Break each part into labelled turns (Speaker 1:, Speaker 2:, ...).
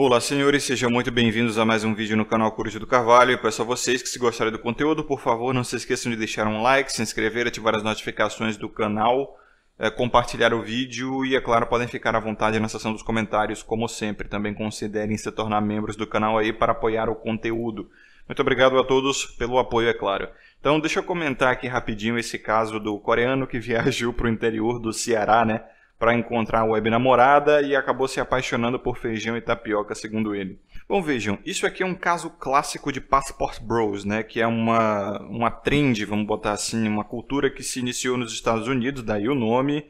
Speaker 1: Olá senhores, sejam muito bem-vindos a mais um vídeo no canal Curio do Carvalho. Eu peço a vocês que se gostarem do conteúdo, por favor, não se esqueçam de deixar um like, se inscrever, ativar as notificações do canal, eh, compartilhar o vídeo e, é claro, podem ficar à vontade na seção dos comentários, como sempre. Também considerem se tornar membros do canal aí para apoiar o conteúdo. Muito obrigado a todos pelo apoio, é claro. Então, deixa eu comentar aqui rapidinho esse caso do coreano que viajou para o interior do Ceará, né? para encontrar a web namorada e acabou se apaixonando por feijão e tapioca, segundo ele. Bom, vejam, isso aqui é um caso clássico de Passport Bros, né, que é uma, uma trend, vamos botar assim, uma cultura que se iniciou nos Estados Unidos, daí o nome,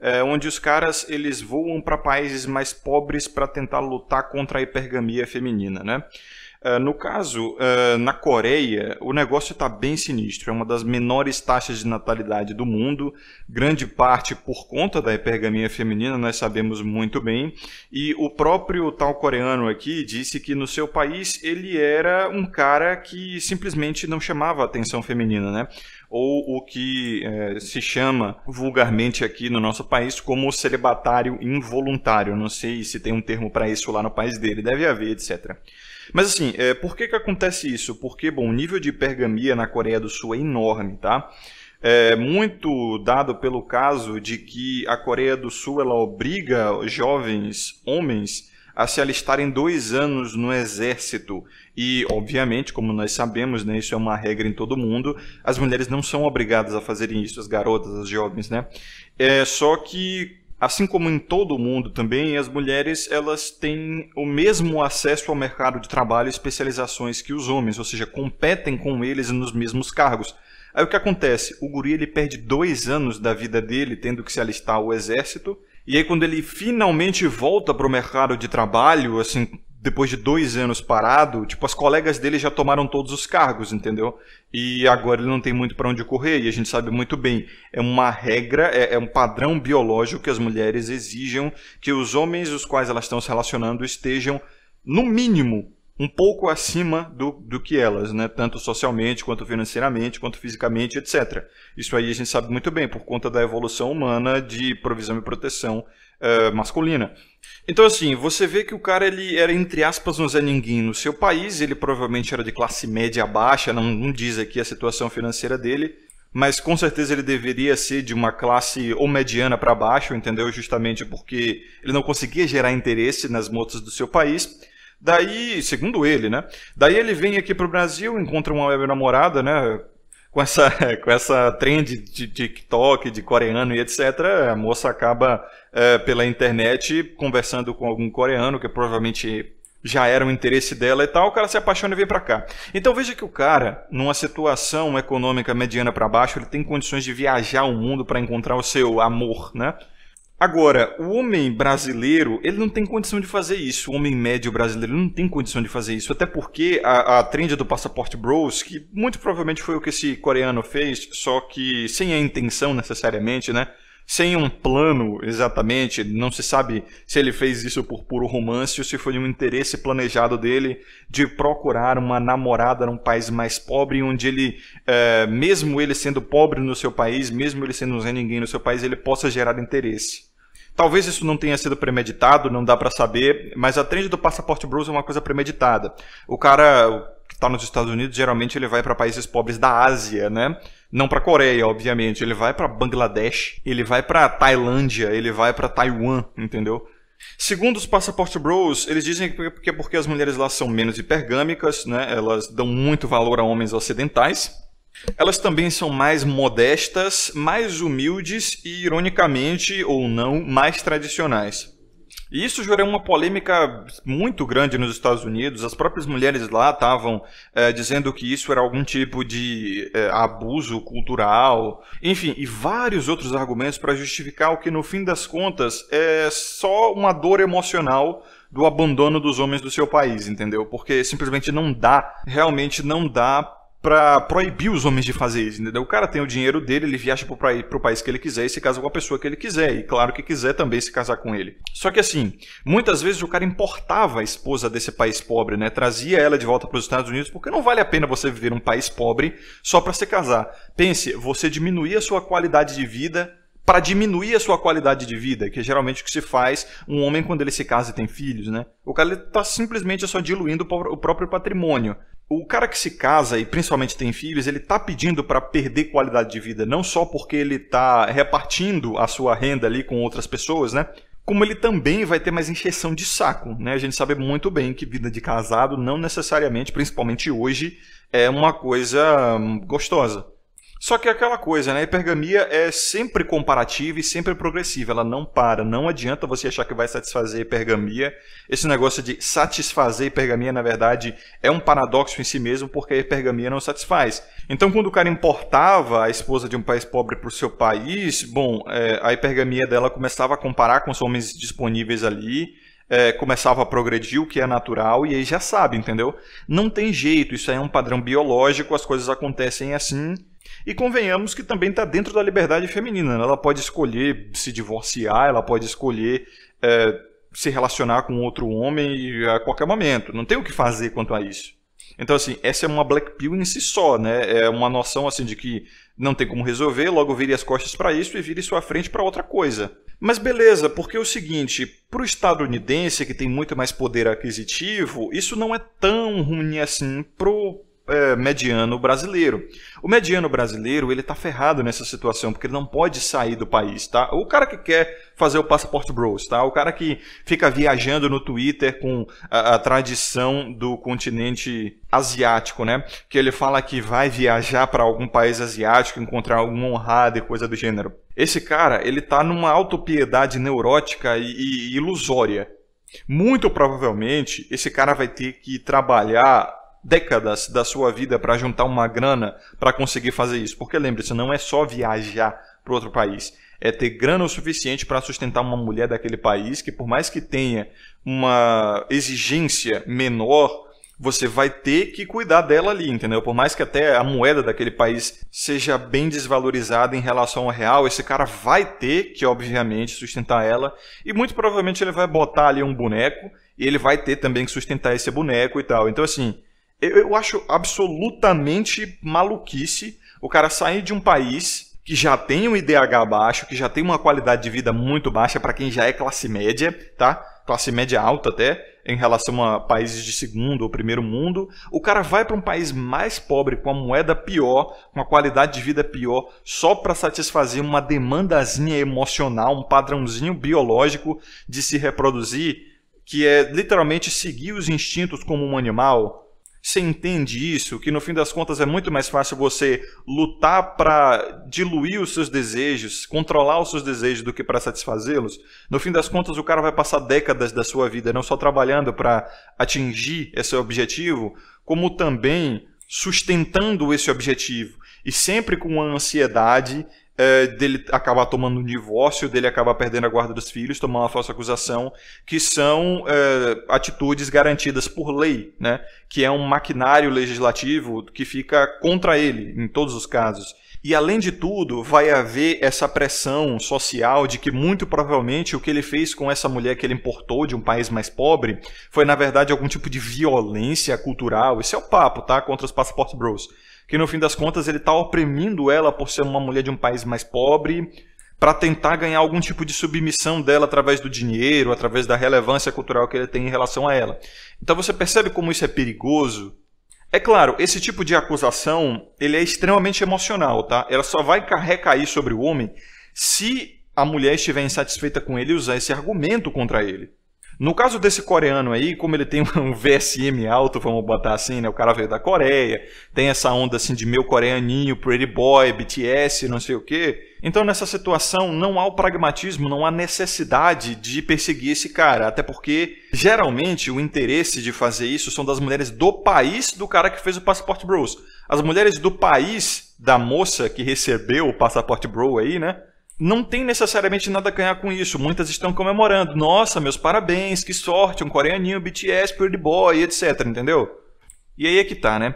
Speaker 1: é, onde os caras eles voam para países mais pobres para tentar lutar contra a hipergamia feminina, né? Ah, no caso, uh, na Coreia, o negócio está bem sinistro. É uma das menores taxas de natalidade do mundo, grande parte por conta da hipergamia feminina, nós sabemos muito bem. E o próprio tal coreano aqui disse que no seu país ele era um cara que simplesmente não chamava atenção feminina, né? ou o que eh, se chama vulgarmente aqui no nosso país como celibatário involuntário. Não sei se tem um termo para isso lá no país dele, deve haver, etc. Mas assim, é, por que, que acontece isso? Porque, bom, o nível de hipergamia na Coreia do Sul é enorme, tá? É muito dado pelo caso de que a Coreia do Sul ela obriga jovens homens a se alistarem dois anos no exército. E, obviamente, como nós sabemos, né, isso é uma regra em todo mundo, as mulheres não são obrigadas a fazerem isso, as garotas, as jovens, né? É, só que assim como em todo o mundo também, as mulheres elas têm o mesmo acesso ao mercado de trabalho e especializações que os homens, ou seja, competem com eles nos mesmos cargos. Aí o que acontece? O guri ele perde dois anos da vida dele tendo que se alistar ao exército, e aí quando ele finalmente volta para o mercado de trabalho, assim, depois de dois anos parado, tipo, as colegas dele já tomaram todos os cargos, entendeu? E agora ele não tem muito para onde correr, e a gente sabe muito bem. É uma regra, é, é, um padrão biológico que as mulheres exigem que os homens os quais elas estão se relacionando estejam, no mínimo, um pouco acima do, do que elas, né? tanto socialmente, quanto financeiramente, quanto fisicamente, etc. Isso aí a gente sabe muito bem, por conta da evolução humana de provisão e proteção uh, masculina. Então, assim, você vê que o cara ele era, entre aspas, um Zé Ninguém. No seu país, ele provavelmente era de classe média baixa, não, não diz aqui a situação financeira dele, mas com certeza ele deveria ser de uma classe ou mediana para baixo, entendeu? Justamente porque ele não conseguia gerar interesse nas motos do seu país. Daí, segundo ele, né? Daí ele vem aqui para o Brasil, encontra uma namorada, né? com essa, com essa trend de TikTok, de coreano e etc., a moça acaba é, pela internet conversando com algum coreano, que provavelmente já era um interesse dela e tal, o cara se apaixona e vem para cá. Então veja que o cara, numa situação econômica mediana para baixo, ele tem condições de viajar o mundo para encontrar o seu amor, né? Agora, o homem brasileiro, ele não tem condição de fazer isso. O homem médio brasileiro não tem condição de fazer isso. Até porque a, a trend do Passaporte Bros, que muito provavelmente foi o que esse coreano fez, só que sem a intenção necessariamente, né? Sem um plano exatamente, não se sabe se ele fez isso por puro romance ou se foi um interesse planejado dele de procurar uma namorada num país mais pobre, onde ele, é, mesmo ele sendo pobre no seu país, mesmo ele sendo um Zé Ninguém no seu país, ele possa gerar interesse. Talvez isso não tenha sido premeditado, não dá para saber, mas a trend do passaporte Bros é uma coisa premeditada. O cara que está nos Estados Unidos, geralmente ele vai para países pobres da Ásia, né? Não para Coreia, obviamente. Ele vai para Bangladesh, ele vai para Tailândia, ele vai para Taiwan, entendeu? Segundo os Passaporte Bros, eles dizem que é porque as mulheres lá são menos hipergâmicas, né? Elas dão muito valor a homens ocidentais. Elas também são mais modestas, mais humildes e, ironicamente ou não, mais tradicionais. E isso gerou uma polêmica muito grande nos Estados Unidos. As próprias mulheres lá estavam é, dizendo que isso era algum tipo de é, abuso cultural, enfim, e vários outros argumentos para justificar o que, no fim das contas, é só uma dor emocional do abandono dos homens do seu país, entendeu? Porque simplesmente não dá, realmente não dá para proibir os homens de fazer isso, entendeu? O cara tem o dinheiro dele, ele viaja pro, pra, pro país que ele quiser e se casa com a pessoa que ele quiser. E claro que quiser também se casar com ele. Só que assim, muitas vezes o cara importava a esposa desse país pobre, né? Trazia ela de volta para os Estados Unidos, porque não vale a pena você viver um país pobre só para se casar. Pense, você diminuir a sua qualidade de vida para diminuir a sua qualidade de vida, que é geralmente o que se faz um homem quando ele se casa e tem filhos, né? O cara está simplesmente só diluindo o próprio patrimônio o cara que se casa e principalmente tem filhos, ele tá pedindo para perder qualidade de vida, não só porque ele tá repartindo a sua renda ali com outras pessoas, né? Como ele também vai ter mais injeção de saco, né? A gente sabe muito bem que vida de casado não necessariamente, principalmente hoje, é uma coisa hum, gostosa. Só que é aquela coisa, né? A hipergamia é sempre comparativa e sempre progressiva. Ela não para. Não adianta você achar que vai satisfazer a hipergamia. Esse negócio de satisfazer a hipergamia, na verdade, é um paradoxo em si mesmo, porque a hipergamia não satisfaz. Então, quando o cara importava a esposa de um país pobre para o seu país, bom, é, a hipergamia dela começava a comparar com os homens disponíveis ali é, começava a progredir, o que é natural, e aí já sabe, entendeu? Não tem jeito, isso aí é um padrão biológico, as coisas acontecem assim. E convenhamos que também está dentro da liberdade feminina. Né? Ela pode escolher se divorciar, ela pode escolher é, se relacionar com outro homem a qualquer momento. Não tem o que fazer quanto a isso. Então, assim, essa é uma black pill em si só, né? É uma noção, assim, de que não tem como resolver, logo vire as costas para isso e vire sua frente para outra coisa. Mas beleza, porque é o seguinte, para o estadunidense que tem muito mais poder aquisitivo, isso não é tão ruim assim pro é, mediano brasileiro. O mediano brasileiro ele está ferrado nessa situação porque ele não pode sair do país, tá? O cara que quer fazer o passaporte bros, tá? O cara que fica viajando no Twitter com a, a tradição do continente asiático, né? Que ele fala que vai viajar para algum país asiático, encontrar algum honrado e coisa do gênero. Esse cara ele tá numa autopiedade neurótica e, e ilusória. Muito provavelmente esse cara vai ter que trabalhar décadas da sua vida para juntar uma grana para conseguir fazer isso. Porque lembre-se, não é só viajar para outro país, é ter grana o suficiente para sustentar uma mulher daquele país que, por mais que tenha uma exigência menor, você vai ter que cuidar dela ali, entendeu? Por mais que até a moeda daquele país seja bem desvalorizada em relação ao real, esse cara vai ter que, obviamente, sustentar ela e muito provavelmente ele vai botar ali um boneco e ele vai ter também que sustentar esse boneco e tal. Então, assim, eu, eu acho absolutamente maluquice o cara sair de um país que já tem um IDH baixo, que já tem uma qualidade de vida muito baixa para quem já é classe média, tá? Classe média alta até, em relação a países de segundo ou primeiro mundo. O cara vai para um país mais pobre, com a moeda pior, com a qualidade de vida pior, só para satisfazer uma demandazinha emocional, um padrãozinho biológico de se reproduzir, que é literalmente seguir os instintos como um animal, você entende isso? Que no fim das contas é muito mais fácil você lutar para diluir os seus desejos, controlar os seus desejos, do que para satisfazê-los? No fim das contas, o cara vai passar décadas da sua vida não só trabalhando para atingir esse objetivo, como também sustentando esse objetivo e sempre com a ansiedade é, dele acabar tomando um divórcio, dele acabar perdendo a guarda dos filhos, tomar uma falsa acusação, que são é, atitudes garantidas por lei, né? que é um maquinário legislativo que fica contra ele em todos os casos. E além de tudo, vai haver essa pressão social de que muito provavelmente o que ele fez com essa mulher que ele importou de um país mais pobre foi na verdade algum tipo de violência cultural. Esse é o papo, tá? Contra os Passport Bros que no fim das contas ele está oprimindo ela por ser uma mulher de um país mais pobre, para tentar ganhar algum tipo de submissão dela através do dinheiro, através da relevância cultural que ele tem em relação a ela. Então você percebe como isso é perigoso? É claro, esse tipo de acusação ele é extremamente emocional, tá? Ela só vai recair sobre o homem se a mulher estiver insatisfeita com ele e usar esse argumento contra ele. No caso desse coreano aí, como ele tem um VSM alto, vamos botar assim, né? O cara veio da Coreia, tem essa onda assim de meu coreaninho, pretty boy, BTS, não sei o quê. Então, nessa situação, não há o pragmatismo, não há necessidade de perseguir esse cara, até porque geralmente o interesse de fazer isso são das mulheres do país do cara que fez o passaporte bros. As mulheres do país da moça que recebeu o passaporte bro aí, né? não tem necessariamente nada a ganhar com isso. Muitas estão comemorando. Nossa, meus parabéns, que sorte, um coreaninho, BTS, Pretty Boy, etc, entendeu? E aí é que tá, né?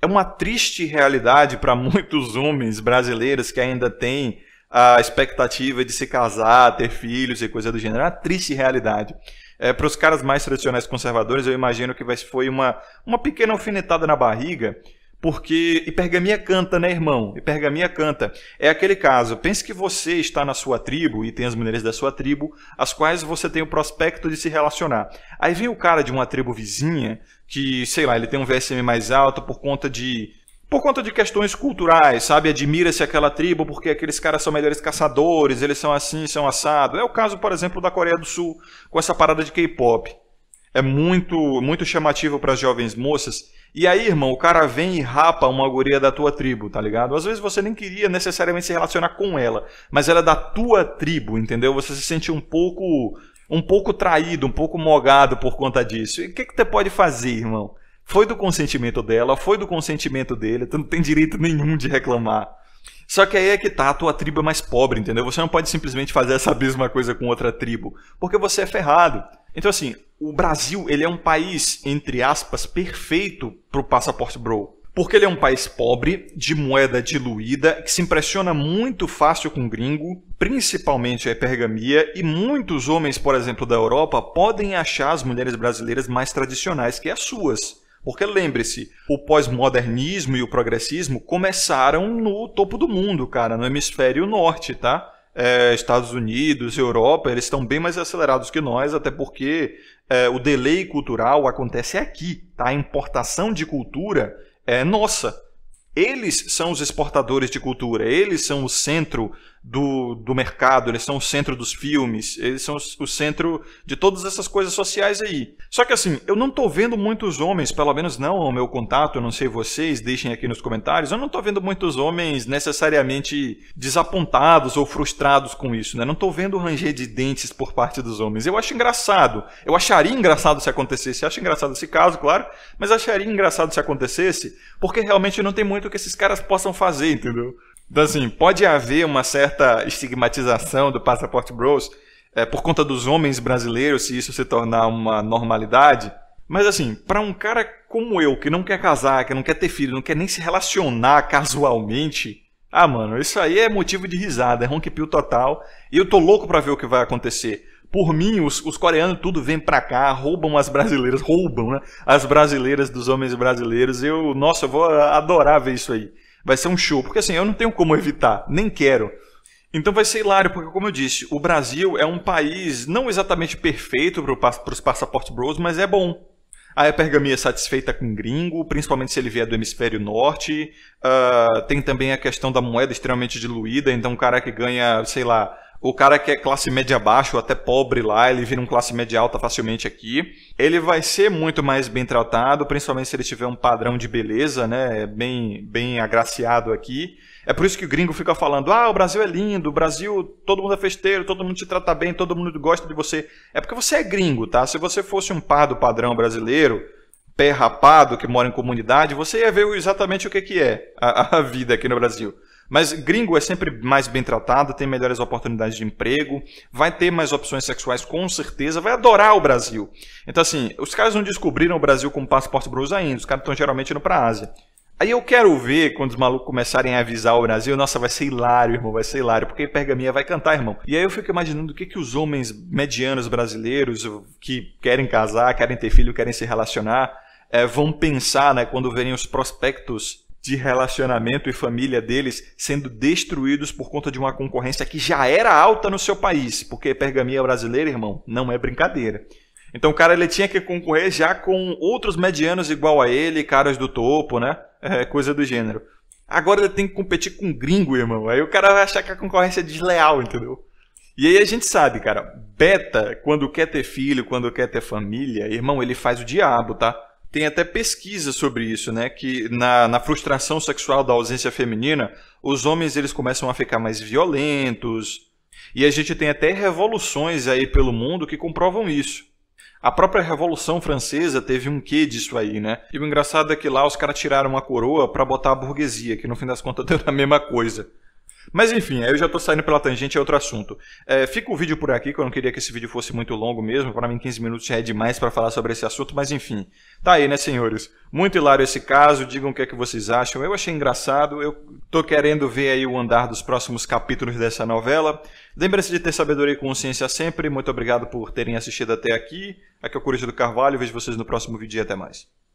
Speaker 1: É uma triste realidade para muitos homens brasileiros que ainda têm a expectativa de se casar, ter filhos e coisa do gênero. É uma triste realidade. É, para os caras mais tradicionais conservadores, eu imagino que foi uma, uma pequena alfinetada na barriga porque hipergamia canta, né, irmão? Hipergamia canta. É aquele caso. Pense que você está na sua tribo e tem as mulheres da sua tribo, as quais você tem o prospecto de se relacionar. Aí vem o cara de uma tribo vizinha que, sei lá, ele tem um VSM mais alto por conta de por conta de questões culturais, sabe? Admira-se aquela tribo porque aqueles caras são melhores caçadores, eles são assim, são assado. É o caso, por exemplo, da Coreia do Sul, com essa parada de K-pop. É muito, muito chamativo para as jovens moças. E aí, irmão, o cara vem e rapa uma guria da tua tribo, tá ligado? Às vezes você nem queria necessariamente se relacionar com ela, mas ela é da tua tribo, entendeu? Você se sente um pouco um pouco traído, um pouco mogado por conta disso. E o que, que você pode fazer, irmão? Foi do consentimento dela, foi do consentimento dele, tu não tem direito nenhum de reclamar. Só que aí é que tá, a tua tribo é mais pobre, entendeu? Você não pode simplesmente fazer essa mesma coisa com outra tribo, porque você é ferrado. Então assim, o Brasil, ele é um país, entre aspas, perfeito pro passaporte bro. Porque ele é um país pobre, de moeda diluída, que se impressiona muito fácil com gringo, principalmente a hipergamia, e muitos homens, por exemplo, da Europa, podem achar as mulheres brasileiras mais tradicionais que as suas. Porque lembre-se, o pós-modernismo e o progressismo começaram no topo do mundo, cara, no hemisfério norte, tá? É, Estados Unidos, Europa, eles estão bem mais acelerados que nós, até porque é, o delay cultural acontece aqui, tá? A importação de cultura é nossa. Eles são os exportadores de cultura, eles são o centro do, do mercado, eles são o centro dos filmes, eles são o centro de todas essas coisas sociais aí. Só que assim, eu não tô vendo muitos homens, pelo menos não ao meu contato, eu não sei vocês, deixem aqui nos comentários, eu não tô vendo muitos homens necessariamente desapontados ou frustrados com isso, né? Não tô vendo ranger de dentes por parte dos homens. Eu acho engraçado, eu acharia engraçado se acontecesse, acho engraçado esse caso, claro, mas acharia engraçado se acontecesse, porque realmente não tem muito que esses caras possam fazer, entendeu? Então, assim, pode haver uma certa estigmatização do Passaporte Bros é, por conta dos homens brasileiros, se isso se tornar uma normalidade. Mas, assim, para um cara como eu, que não quer casar, que não quer ter filho, não quer nem se relacionar casualmente, ah, mano, isso aí é motivo de risada, é ronquepio total. E eu tô louco pra ver o que vai acontecer. Por mim, os, os, coreanos tudo vêm pra cá, roubam as brasileiras, roubam, né? As brasileiras dos homens brasileiros. Eu, nossa, eu vou adorar ver isso aí vai ser um show, porque assim, eu não tenho como evitar, nem quero. Então vai ser hilário, porque como eu disse, o Brasil é um país não exatamente perfeito para os passaportes bros, mas é bom. A Pergaminha é satisfeita com gringo, principalmente se ele vier do hemisfério norte. Uh, tem também a questão da moeda extremamente diluída, então um cara que ganha, sei lá, o cara que é classe média baixa ou até pobre lá, ele vira um classe média alta facilmente aqui. Ele vai ser muito mais bem tratado, principalmente se ele tiver um padrão de beleza, né? É bem, bem agraciado aqui. É por isso que o gringo fica falando: ah, o Brasil é lindo, o Brasil, todo mundo é festeiro, todo mundo te trata bem, todo mundo gosta de você. É porque você é gringo, tá? Se você fosse um pardo padrão brasileiro, pé rapado, que mora em comunidade, você ia ver exatamente o que, que é a, a vida aqui no Brasil. Mas gringo é sempre mais bem tratado, tem melhores oportunidades de emprego, vai ter mais opções sexuais com certeza, vai adorar o Brasil. Então, assim, os caras não descobriram o Brasil com passaporte bronze ainda, os caras estão geralmente indo a Ásia. Aí eu quero ver quando os malucos começarem a avisar o Brasil, nossa, vai ser hilário, irmão, vai ser hilário, porque pergaminha vai cantar, irmão. E aí eu fico imaginando o que, que os homens medianos brasileiros que querem casar, querem ter filho, querem se relacionar, é, vão pensar, né, quando verem os prospectos de relacionamento e família deles sendo destruídos por conta de uma concorrência que já era alta no seu país, porque pergaminha brasileira, irmão, não é brincadeira. Então o cara ele tinha que concorrer já com outros medianos igual a ele, caras do topo, né? É, coisa do gênero. Agora ele tem que competir com gringo, irmão. Aí o cara vai achar que a concorrência é desleal, entendeu? E aí a gente sabe, cara, beta, quando quer ter filho, quando quer ter família, irmão, ele faz o diabo, tá? tem até pesquisa sobre isso, né? Que na, na, frustração sexual da ausência feminina, os homens eles começam a ficar mais violentos. E a gente tem até revoluções aí pelo mundo que comprovam isso. A própria Revolução Francesa teve um quê disso aí, né? E o engraçado é que lá os caras tiraram a coroa para botar a burguesia, que no fim das contas deu a mesma coisa. Mas enfim, eu já estou saindo pela tangente, é outro assunto. É, fica o vídeo por aqui, que eu não queria que esse vídeo fosse muito longo mesmo. Para mim, 15 minutos já é demais para falar sobre esse assunto, mas enfim. Tá aí, né, senhores? Muito hilário esse caso, digam o que é que vocês acham. Eu achei engraçado, eu tô querendo ver aí o andar dos próximos capítulos dessa novela. Lembre-se de ter sabedoria e consciência sempre. Muito obrigado por terem assistido até aqui. Aqui é o Coruja do Carvalho, vejo vocês no próximo vídeo e até mais.